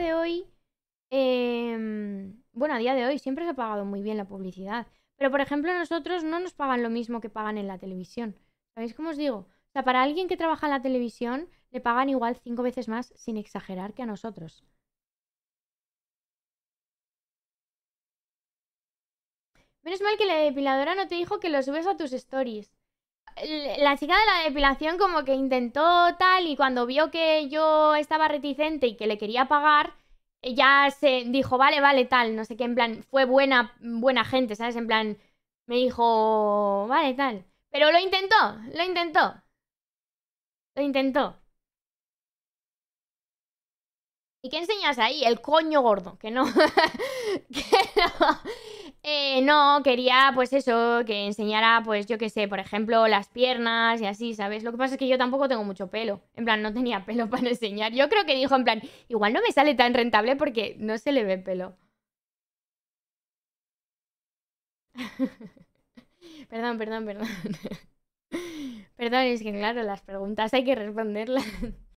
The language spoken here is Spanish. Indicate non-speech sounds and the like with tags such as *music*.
de hoy, em, bueno, a día de hoy siempre se ha pagado muy bien la publicidad. Pero, por ejemplo, nosotros no nos pagan lo mismo que pagan en la televisión. ¿Sabéis cómo os digo? O sea, para alguien que trabaja en la televisión, le pagan igual cinco veces más, sin exagerar, que a nosotros. Menos mal que la depiladora no te dijo que lo subes a tus stories la chica de la depilación como que intentó tal y cuando vio que yo estaba reticente y que le quería pagar, ella se dijo, vale, vale, tal, no sé qué, en plan, fue buena, buena gente, ¿sabes? En plan, me dijo, vale, tal. Pero lo intentó, lo intentó. Lo intentó. ¿Y qué enseñas ahí? El coño gordo, que no. *laughs* no, quería pues eso, que enseñara pues yo qué sé, por ejemplo, las piernas y así, ¿sabes? Lo que pasa es que yo tampoco tengo mucho pelo, en plan, no tenía *laughs* pelo para enseñar. Yo creo que dijo en plan, igual no me sale tan rentable porque no se le ve pelo. *laughs* perdón, perdón, perdón. *laughs* perdón, es que claro, las preguntas hay que responderlas.